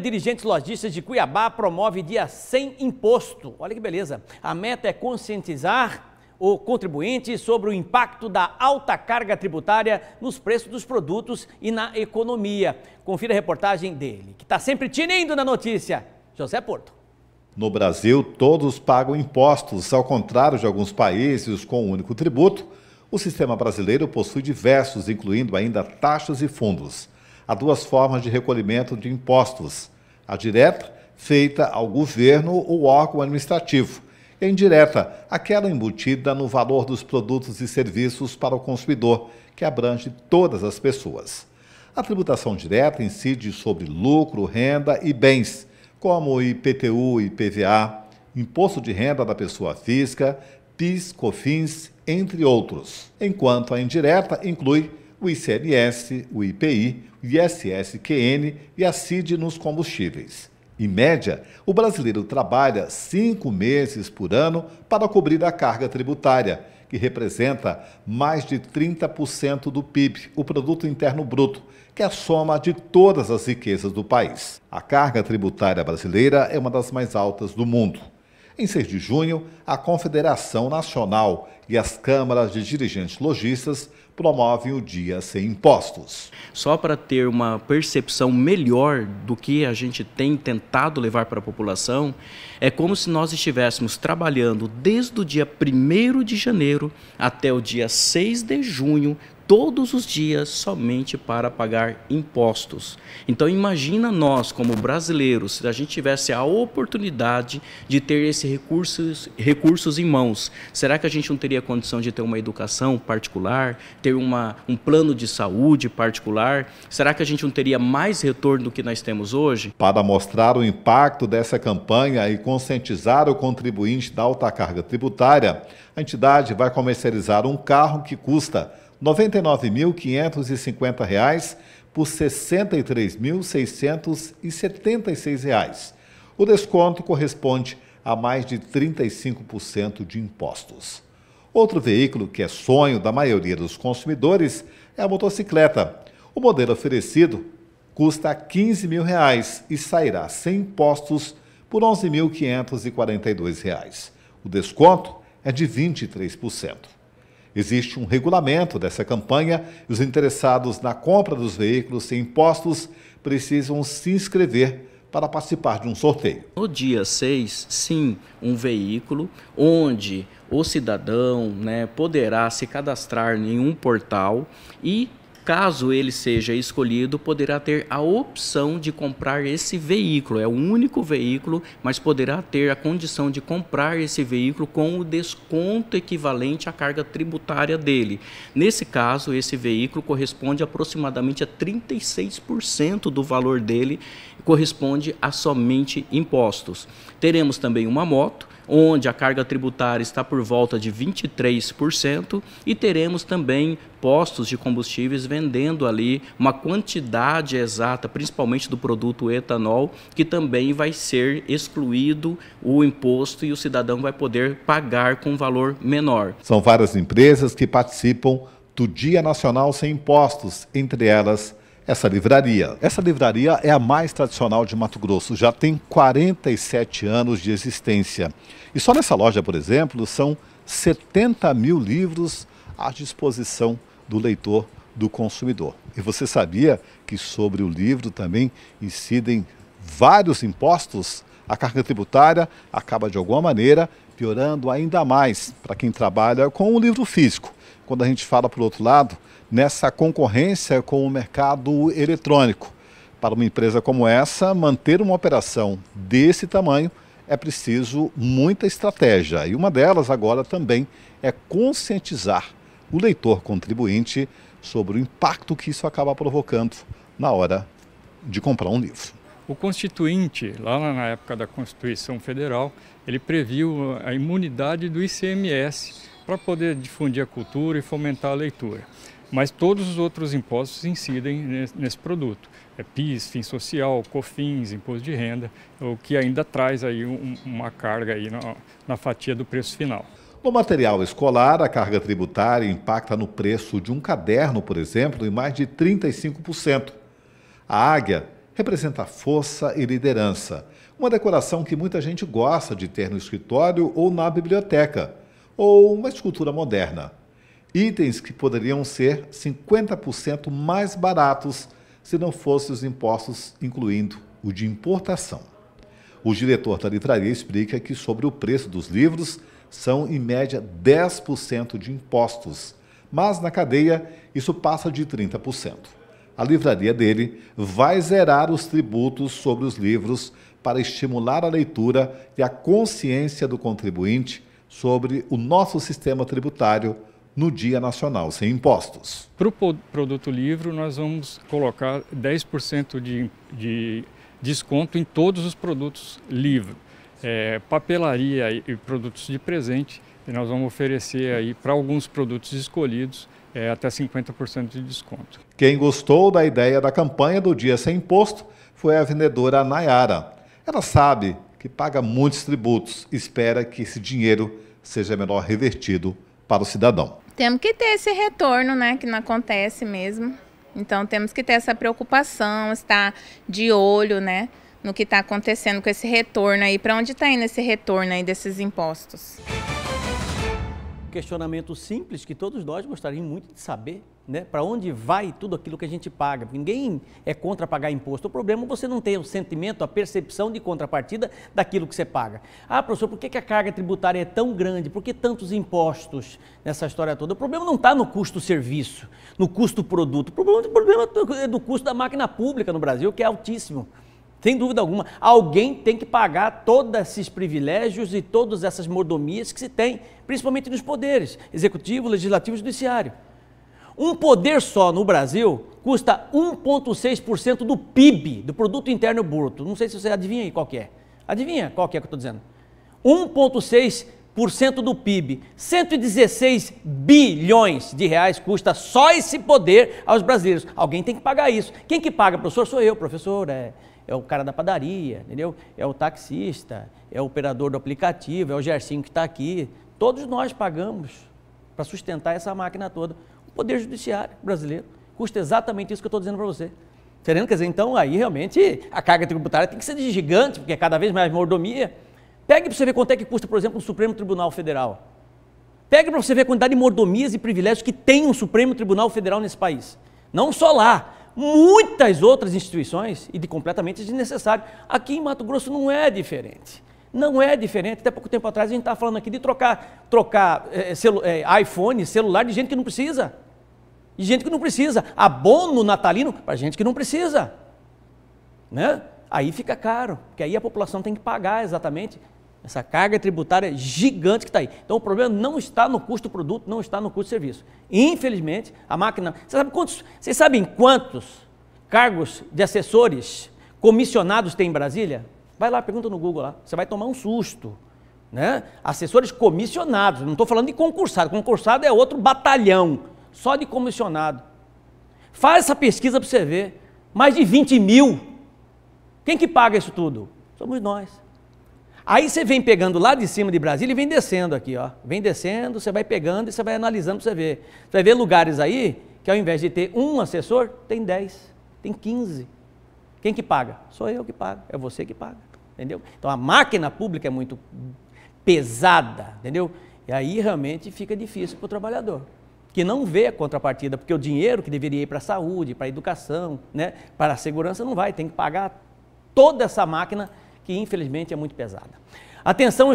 Dirigentes lojistas de Cuiabá promove dia sem imposto. Olha que beleza. A meta é conscientizar o contribuinte sobre o impacto da alta carga tributária nos preços dos produtos e na economia. Confira a reportagem dele, que está sempre tinindo na notícia. José Porto. No Brasil, todos pagam impostos, ao contrário de alguns países com um único tributo. O sistema brasileiro possui diversos, incluindo ainda taxas e fundos há duas formas de recolhimento de impostos: a direta, feita ao governo ou órgão administrativo, e a indireta, aquela embutida no valor dos produtos e serviços para o consumidor, que abrange todas as pessoas. A tributação direta incide sobre lucro, renda e bens, como IPTU e IPVA, Imposto de Renda da Pessoa Física, PIS, COFINS, entre outros. Enquanto a indireta inclui o ICMS, o IPI, o ISSQN e a CID nos combustíveis. Em média, o brasileiro trabalha cinco meses por ano para cobrir a carga tributária, que representa mais de 30% do PIB, o Produto Interno Bruto, que é a soma de todas as riquezas do país. A carga tributária brasileira é uma das mais altas do mundo. Em 6 de junho, a Confederação Nacional e as câmaras de dirigentes lojistas promovem o dia sem impostos. Só para ter uma percepção melhor do que a gente tem tentado levar para a população, é como se nós estivéssemos trabalhando desde o dia 1 de janeiro até o dia 6 de junho todos os dias somente para pagar impostos. Então imagina nós como brasileiros, se a gente tivesse a oportunidade de ter esses recursos, recursos em mãos, será que a gente não teria condição de ter uma educação particular, ter uma, um plano de saúde particular? Será que a gente não teria mais retorno do que nós temos hoje? Para mostrar o impacto dessa campanha e conscientizar o contribuinte da alta carga tributária, a entidade vai comercializar um carro que custa R$ 99.550 por R$ 63.676. O desconto corresponde a mais de 35% de impostos. Outro veículo que é sonho da maioria dos consumidores é a motocicleta. O modelo oferecido custa R$ 15 mil reais e sairá sem impostos por R$ 11.542. O desconto é de 23%. Existe um regulamento dessa campanha e os interessados na compra dos veículos sem impostos precisam se inscrever para participar de um sorteio. No dia 6, sim, um veículo onde o cidadão né, poderá se cadastrar em um portal e Caso ele seja escolhido, poderá ter a opção de comprar esse veículo. É o único veículo, mas poderá ter a condição de comprar esse veículo com o desconto equivalente à carga tributária dele. Nesse caso, esse veículo corresponde aproximadamente a 36% do valor dele, corresponde a somente impostos. Teremos também uma moto onde a carga tributária está por volta de 23%, e teremos também postos de combustíveis vendendo ali uma quantidade exata, principalmente do produto etanol, que também vai ser excluído o imposto e o cidadão vai poder pagar com valor menor. São várias empresas que participam do Dia Nacional Sem Impostos, entre elas essa livraria. Essa livraria é a mais tradicional de Mato Grosso, já tem 47 anos de existência. E só nessa loja, por exemplo, são 70 mil livros à disposição do leitor, do consumidor. E você sabia que sobre o livro também incidem vários impostos? A carga tributária acaba, de alguma maneira, piorando ainda mais para quem trabalha com o livro físico. Quando a gente fala, por outro lado, nessa concorrência com o mercado eletrônico. Para uma empresa como essa, manter uma operação desse tamanho é preciso muita estratégia. E uma delas agora também é conscientizar o leitor contribuinte sobre o impacto que isso acaba provocando na hora de comprar um livro. O Constituinte, lá na época da Constituição Federal, ele previu a imunidade do ICMS para poder difundir a cultura e fomentar a leitura mas todos os outros impostos incidem nesse produto. É PIS, fim social, COFINS, imposto de renda, o que ainda traz aí uma carga aí na, na fatia do preço final. No material escolar, a carga tributária impacta no preço de um caderno, por exemplo, em mais de 35%. A águia representa força e liderança, uma decoração que muita gente gosta de ter no escritório ou na biblioteca, ou uma escultura moderna itens que poderiam ser 50% mais baratos se não fossem os impostos, incluindo o de importação. O diretor da livraria explica que sobre o preço dos livros são em média 10% de impostos, mas na cadeia isso passa de 30%. A livraria dele vai zerar os tributos sobre os livros para estimular a leitura e a consciência do contribuinte sobre o nosso sistema tributário no Dia Nacional Sem Impostos. Para o produto livre, nós vamos colocar 10% de, de desconto em todos os produtos livre. É, papelaria e produtos de presente, nós vamos oferecer aí para alguns produtos escolhidos é, até 50% de desconto. Quem gostou da ideia da campanha do Dia Sem Imposto foi a vendedora Nayara. Ela sabe que paga muitos tributos, e espera que esse dinheiro seja melhor revertido para o cidadão. Temos que ter esse retorno, né? Que não acontece mesmo. Então temos que ter essa preocupação, estar de olho, né? No que está acontecendo com esse retorno aí. Para onde está indo esse retorno aí desses impostos? Questionamento simples que todos nós gostaríamos muito de saber né? Para onde vai tudo aquilo que a gente paga? Ninguém é contra pagar imposto. O problema é você não ter o sentimento, a percepção de contrapartida daquilo que você paga. Ah, professor, por que a carga tributária é tão grande? Por que tantos impostos nessa história toda? O problema não está no custo serviço, no custo produto. O problema, o problema é do custo da máquina pública no Brasil, que é altíssimo. Sem dúvida alguma, alguém tem que pagar todos esses privilégios e todas essas mordomias que se tem, principalmente nos poderes executivo, legislativo e judiciário. Um poder só no Brasil custa 1,6% do PIB, do Produto Interno Bruto. Não sei se você adivinha aí qual que é. Adivinha qual que é que eu estou dizendo? 1,6% do PIB. 116 bilhões de reais custa só esse poder aos brasileiros. Alguém tem que pagar isso. Quem que paga, professor? Sou eu, professor. É, é o cara da padaria, entendeu? É o taxista, é o operador do aplicativo, é o Gersinho que está aqui. Todos nós pagamos para sustentar essa máquina toda. Poder Judiciário brasileiro. Custa exatamente isso que eu estou dizendo para você. Tá entendendo? Quer dizer, então aí realmente a carga tributária tem que ser de gigante, porque é cada vez mais mordomia. Pegue para você ver quanto é que custa, por exemplo, o Supremo Tribunal Federal. Pegue para você ver a quantidade de mordomias e privilégios que tem o Supremo Tribunal Federal nesse país. Não só lá, muitas outras instituições e de completamente desnecessário. Aqui em Mato Grosso não é diferente. Não é diferente. Até pouco tempo atrás a gente estava falando aqui de trocar, trocar é, celu é, iPhone, celular de gente que não precisa. E gente que não precisa. Abono natalino para gente que não precisa. Né? Aí fica caro, porque aí a população tem que pagar exatamente essa carga tributária gigante que está aí. Então o problema não está no custo do produto, não está no custo do serviço. Infelizmente, a máquina. Você sabe quantos, vocês sabem quantos cargos de assessores comissionados tem em Brasília? Vai lá, pergunta no Google lá. Você vai tomar um susto. Né? Assessores comissionados, não estou falando de concursado. Concursado é outro batalhão só de comissionado. Faz essa pesquisa para você ver. Mais de 20 mil. Quem que paga isso tudo? Somos nós. Aí você vem pegando lá de cima de Brasília e vem descendo aqui, ó. Vem descendo, você vai pegando e você vai analisando para você ver. Você vai ver lugares aí que ao invés de ter um assessor, tem 10, tem 15. Quem que paga? Sou eu que pago, é você que paga, entendeu? Então a máquina pública é muito pesada, entendeu? E aí realmente fica difícil para o trabalhador que não vê a contrapartida, porque o dinheiro que deveria ir para a saúde, para a educação, né, para a segurança, não vai, tem que pagar toda essa máquina que infelizmente é muito pesada. Atenção,